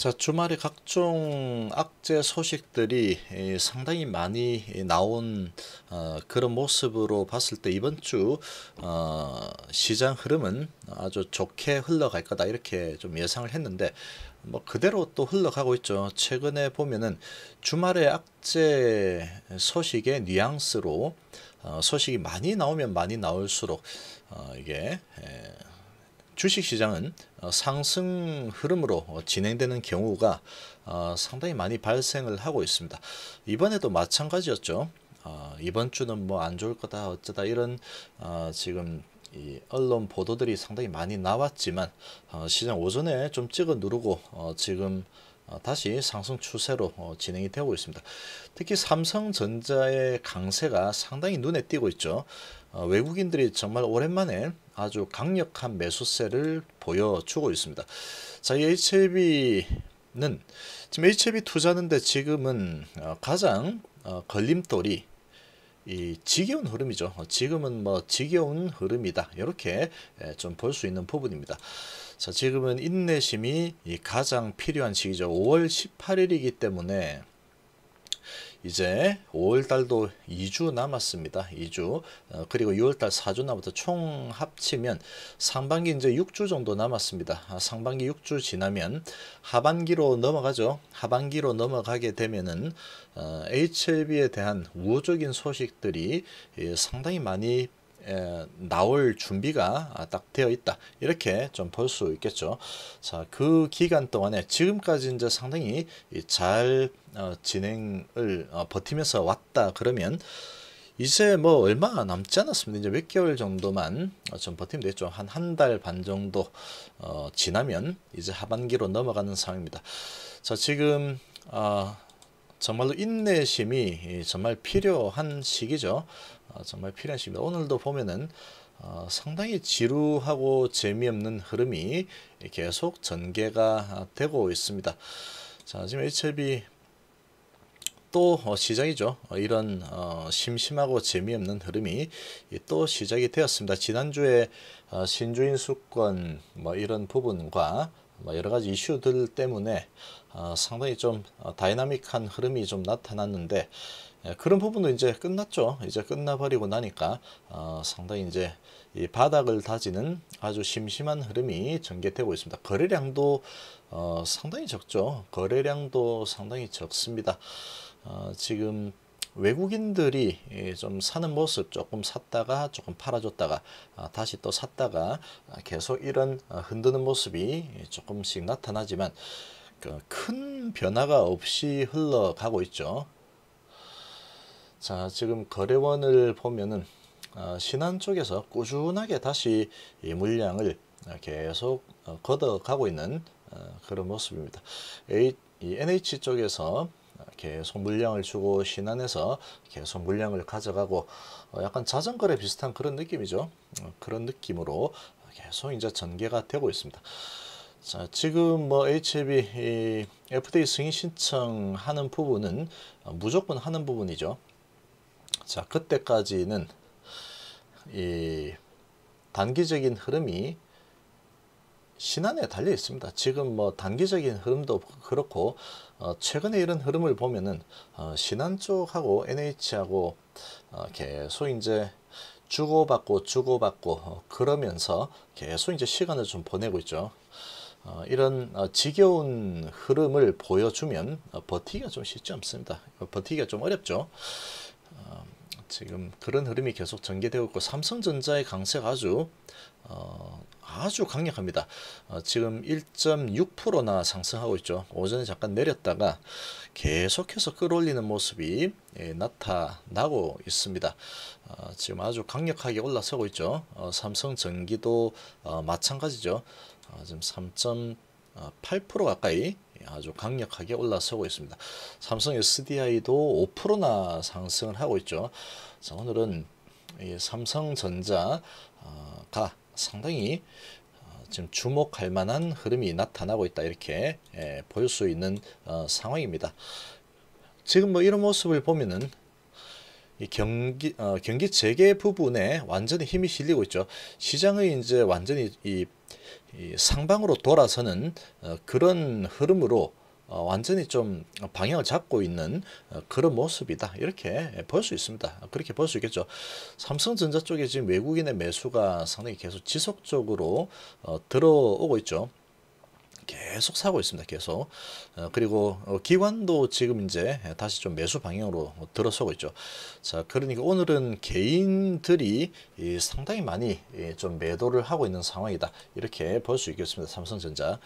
자, 주말에 각종 악재 소식들이 상당히 많이 나온 어, 그런 모습으로 봤을 때 이번 주 어, 시장 흐름은 아주 좋게 흘러갈 거다 이렇게 좀 예상을 했는데 뭐 그대로 또 흘러가고 있죠. 최근에 보면은 주말에 악재 소식의 뉘앙스로 어, 소식이 많이 나오면 많이 나올수록 이게 주식시장은 어, 상승 흐름으로 어, 진행되는 경우가 어, 상당히 많이 발생을 하고 있습니다. 이번에도 마찬가지였죠. 이번 주는 뭐 안 좋을 거다 어쩌다 이런 지금 언론 보도들이 상당히 많이 나왔지만 시장 오전에 좀 찍어 누르고 지금 다시 상승 추세로 진행이 되고 있습니다. 특히 삼성전자의 강세가 상당히 눈에 띄고 있죠. 어, 외국인들이 정말 오랜만에 아주 강력한 매수세를 보여주고 있습니다. 자, HLB는 지금 HLB 투자는데 지금은 어, 가장 어, 걸림돌이 이 지겨운 흐름이죠. 지금은 뭐 지겨운 흐름이다. 이렇게 예, 좀볼 수 있는 부분입니다. 자, 지금은 인내심이 가장 필요한 시기죠. 5월 18일이기 때문에 이제 5월달도 2주 남았습니다. 2주 어, 그리고 6월달 4주 남부터 총 합치면 상반기 이제 6주 정도 남았습니다. 아, 상반기 6주 지나면 하반기로 넘어가죠. 하반기로 넘어가게 되면은 어, HLB에 대한 우호적인 소식들이 예, 상당히 많이 나올 준비가 딱 되어 있다 이렇게 좀 볼 수 있겠죠 자그 기간 동안에 지금까지 이제 상당히 잘 어, 진행을 어, 버티면서 왔다 그러면 이제 뭐 얼마 남지 않았습니다 이제 몇 개월 정도만 어, 좀 버티면 되겠죠 한 한 달 반 정도 지나면 이제 하반기로 넘어가는 상황입니다 자 지금 정말로 인내심이 정말 필요한 시기죠. 어, 정말 필요한 시기입니다. 오늘도 보면은 어, 상당히 지루하고 재미없는 흐름이 계속 전개가 아, 되고 있습니다. 자, 지금 HLB 또 어, 시작이죠. 이런 심심하고 재미없는 흐름이 또 시작이 되었습니다. 지난주에 신주인 수권 뭐 이런 부분과 뭐 여러 가지 이슈들 때문에 어, 상당히 좀 어, 다이나믹한 흐름이 좀 나타났는데 예, 그런 부분도 이제 끝났죠. 이제 끝나버리고 나니까 어, 상당히 이제 이 바닥을 다지는 아주 심심한 흐름이 전개되고 있습니다. 거래량도 상당히 적죠. 거래량도 상당히 적습니다. 지금 외국인들이 예, 좀 사는 모습 조금 샀다가 조금 팔아줬다가 아, 다시 또 샀다가 아, 계속 이런 아, 흔드는 모습이 예, 조금씩 나타나지만 그 큰 변화가 없이 흘러가고 있죠. 자 지금 거래원을 보면은 신한 쪽에서 꾸준하게 다시 물량을 계속 어, 걷어가고 있는 어, 그런 모습입니다. NH 쪽에서 계속 물량을 주고 신안에서 계속 물량을 가져가고 어, 약간 자전거에 비슷한 그런 느낌이죠. 어, 그런 느낌으로 계속 이제 전개가 되고 있습니다. 자, 지금 뭐 HB e FDA 승인 신청하는 부분은 어, 무조건 하는 부분이죠. 자, 그때까지는 이 단기적인 흐름이 신안에 달려 있습니다. 지금 뭐 단기적인 흐름도 그렇고 어, 최근에 이런 흐름을 보면은 어, 신한 쪽하고 NH하고 어, 계속 이제 주고받고 주고받고 어, 그러면서 계속 이제 시간을 좀 보내고 있죠. 어, 이런 지겨운 흐름을 보여주면 버티기가 좀 쉽지 않습니다. 버티기가 좀 어렵죠. 지금 그런 흐름이 계속 전개되고 있고 삼성전자의 강세가 아주 아주 강력합니다. 어, 지금 1.6%나 상승하고 있죠. 오전에 잠깐 내렸다가 계속해서 끌어올리는 모습이 예, 나타나고 있습니다. 어, 지금 아주 강력하게 올라서고 있죠. 어, 삼성전기도 어, 마찬가지죠. 어, 지금 3.8% 가까이 예, 아주 강력하게 올라서고 있습니다. 삼성 SDI도 5%나 상승을 하고 있죠. 자, 오늘은 예, 삼성전자가 상당히 어, 지금 주목할 만한 흐름이 나타나고 있다 이렇게 예, 볼수 있는 어, 상황입니다. 지금 뭐 이런 모습을 보면은 경기 어, 경기 재개 부분에 완전히 힘이 실리고 있죠. 시장의 이제 완전히 이, 이 상방으로 돌아서는 어, 그런 흐름으로 어, 완전히 좀 방향을 잡고 있는 어, 그런 모습이다. 이렇게 볼 수 있습니다. 그렇게 볼 수 있겠죠. 삼성전자 쪽에 지금 외국인의 매수가 상당히 계속 지속적으로 어, 들어오고 있죠. 계속 사고 있습니다. 계속. 어, 그리고 어, 기관도 지금 이제 다시 좀 매수 방향으로 들어서고 있죠. 자, 그러니까 오늘은 개인들이 상당히 많이 예, 좀 매도를 하고 있는 상황이다. 이렇게 볼 수 있겠습니다. 삼성전자.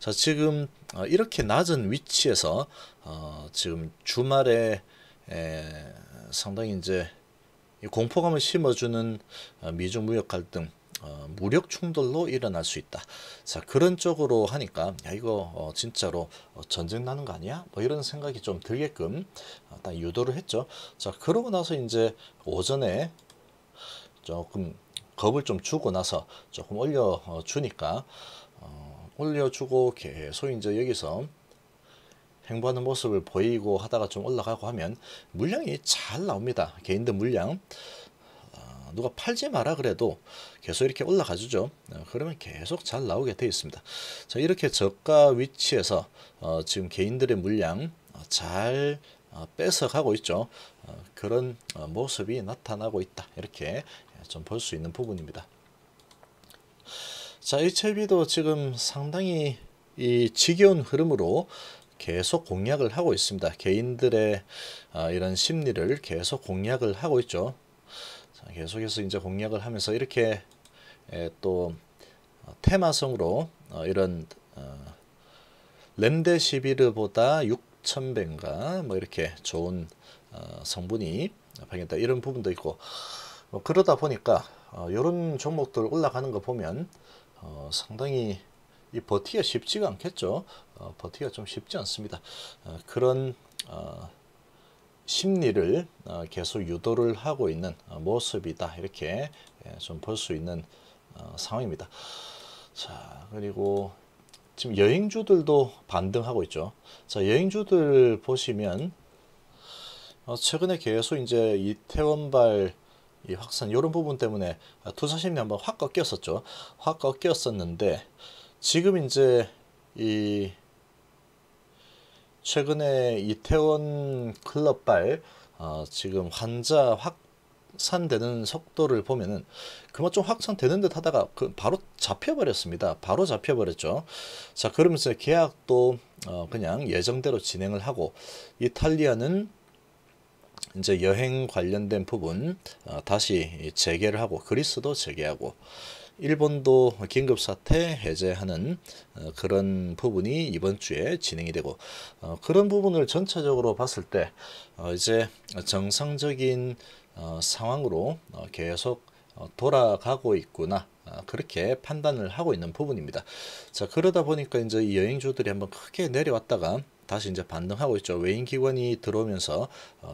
자, 지금 어, 이렇게 낮은 위치에서 어, 지금 주말에 에, 상당히 이제 공포감을 심어주는 미중 무역 갈등 어, 무력 충돌로 일어날 수 있다. 자 그런 쪽으로 하니까 야 이거 어, 진짜로 어, 전쟁 나는 거 아니야? 뭐 이런 생각이 좀 들게끔 어, 딱 유도를 했죠. 자 그러고 나서 이제 오전에 조금 겁을 좀 주고 나서 조금 올려 어, 주니까 어, 올려주고 계속 이제 여기서 행보하는 모습을 보이고 하다가 좀 올라가고 하면 물량이 잘 나옵니다. 개인들 물량. 누가 팔지 마라 그래도 계속 이렇게 올라가주죠. 어, 그러면 계속 잘 나오게 되어 있습니다. 자 이렇게 저가 위치에서 어, 지금 개인들의 물량 어, 잘 어, 뺏어가고 있죠. 그런 모습이 나타나고 있다. 이렇게 예, 좀볼 수 있는 부분입니다. 자, HLB도 지금 상당히 이 지겨운 흐름으로 계속 공략을 하고 있습니다. 개인들의 이런 심리를 계속 공략을 하고 있죠. 계속해서 이제 공략을 하면서 이렇게 또 어, 테마성으로 어, 이런 렘데시비르보다 어, 6 0 0배인가뭐 이렇게 좋은 성분이 발견됐다 이런 부분도 있고 뭐 그러다 보니까 이런 종목들 올라가는 거 보면 상당히 이 버티기가 쉽지가 않겠죠 버티기가 좀 쉽지 않습니다 그런 어, 심리를 어, 계속 유도를 하고 있는 어, 모습이다 이렇게 예, 좀볼 수 있는 어, 상황입니다. 자 그리고 지금 여행주들도 반등하고 있죠. 자 여행주들 보시면 최근에 계속 이제 이태원발 이 확산 이런 부분 때문에 투자 심리 한번 확 꺾였었죠. 확 꺾였었는데 지금 이제 이 최근에 이태원 클럽발 어, 지금 환자 확산되는 속도를 보면은 그만 좀 확산되는 듯 하다가 그 바로 잡혀버렸습니다. 바로 잡혀버렸죠. 자 그러면서 계약도 어, 그냥 예정대로 진행을 하고 이탈리아는 이제 여행 관련된 부분 어, 다시 재개를 하고 그리스도 재개하고 일본도 긴급 사태 해제하는 어, 그런 부분이 이번 주에 진행이 되고 어, 그런 부분을 전체적으로 봤을 때 어, 이제 정상적인 상황으로 계속 돌아가고 있구나 그렇게 판단을 하고 있는 부분입니다. 자 그러다 보니까 이제 여행주들이 한번 크게 내려왔다가 다시 이제 반등하고 있죠. 외인 기관이 들어오면서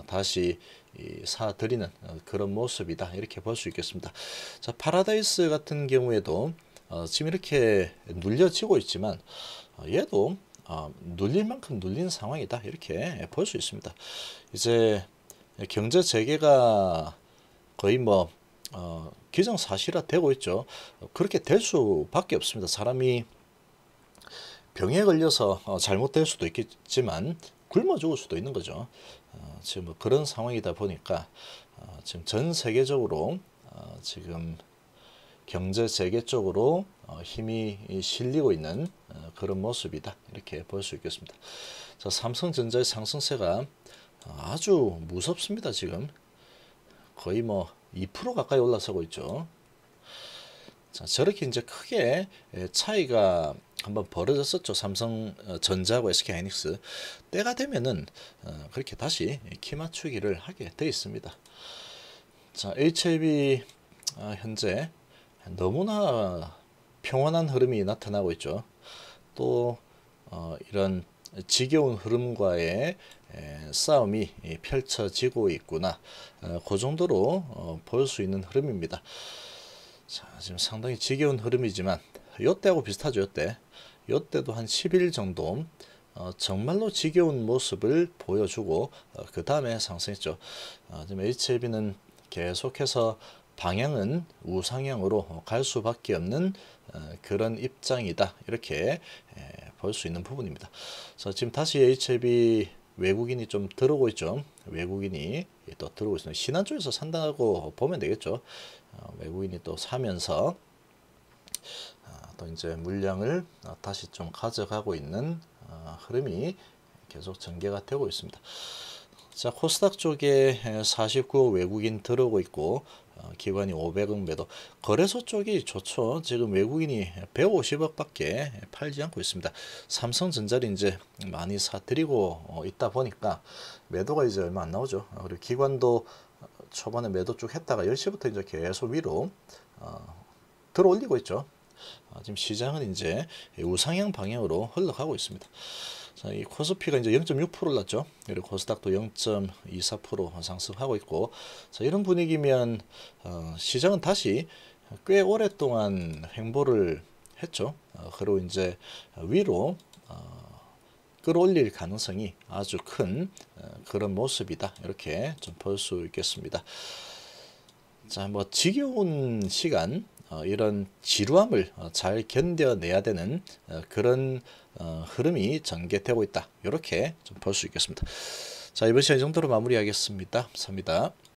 다시 사들이는 어, 그런 모습이다 이렇게 볼 수 있겠습니다. 자 파라다이스 같은 경우에도 어, 지금 이렇게 눌려지고 있지만 어, 얘도 눌릴 만큼 눌린 상황이다 이렇게 볼 수 있습니다. 이제 경제 재개가 거의 뭐 기정사실화 되고 있죠. 그렇게 될 수밖에 없습니다. 사람이 병에 걸려서 잘못될 수도 있겠지만 굶어 죽을 수도 있는 거죠. 어, 지금 뭐 그런 상황이다 보니까 어, 지금 전 세계적으로 어, 지금 경제 세계 쪽으로 힘이 실리고 있는 그런 모습이다 이렇게 볼 수 있겠습니다. 자 삼성전자의 상승세가 아주 무섭습니다 지금 거의 뭐 2% 가까이 올라서고 있죠. 자 저렇게 이제 크게 차이가 한번 벌어졌었죠. 삼성 어, 전자하고 SK 하이닉스 때가 되면은 어, 그렇게 다시 키 맞추기를 하게 돼 있습니다. 자, HLB 어, 현재 너무나 평온한 흐름이 나타나고 있죠. 또 이런 지겨운 흐름과의 싸움이 펼쳐지고 있구나. 그 정도로 볼 수 있는 흐름입니다. 자, 지금 상당히 지겨운 흐름이지만 요때하고 비슷하죠 요때 이때도 한 10일 정도 어, 정말로 지겨운 모습을 보여주고 어, 그 다음에 상승했죠. 어, 지금 HLB는 계속해서 방향은 우상향으로 갈 수밖에 없는 어, 그런 입장이다 이렇게 볼 수 있는 부분입니다. 그래서 지금 다시 HLB 외국인이 좀 들어오고 있죠. 외국인이 또 들어오고 있습니다. 신한 쪽에서 산다고 보면 되겠죠. 어, 외국인이 또 사면서 아, 또 이제 물량을 아, 다시 좀 가져가고 있는 아, 흐름이 계속 전개가 되고 있습니다. 자 코스닥 쪽에 49억 외국인 들어오고 있고 어, 기관이 500억 매도 거래소 쪽이 좋죠 지금 외국인이 150억 밖에 팔지 않고 있습니다 삼성전자를 이제 많이 사들이고 어, 있다 보니까 매도가 이제 얼마 안 나오죠 그리고 기관도 어, 초반에 매도 쭉 했다가 10시부터 이제 계속 위로 어, 들어올리고 있죠 아, 지금 시장은 이제 우상향 방향으로 흘러가고 있습니다. 자, 이 코스피가 이제 0.6% 올랐죠. 그리고 코스닥도 0.24% 상승하고 있고, 자, 이런 분위기면 어, 시장은 다시 꽤 오랫동안 횡보를 했죠. 어, 그리고 이제 위로 어, 끌어올릴 가능성이 아주 큰 어, 그런 모습이다. 이렇게 좀 볼 수 있겠습니다. 자, 뭐 지겨운 시간 어, 이런 지루함을 어, 잘 견뎌내야 되는 어, 그런 흐름이 전개되고 있다. 이렇게 좀 볼 수 있겠습니다. 자 이번 시간 이 정도로 마무리하겠습니다. 감사합니다.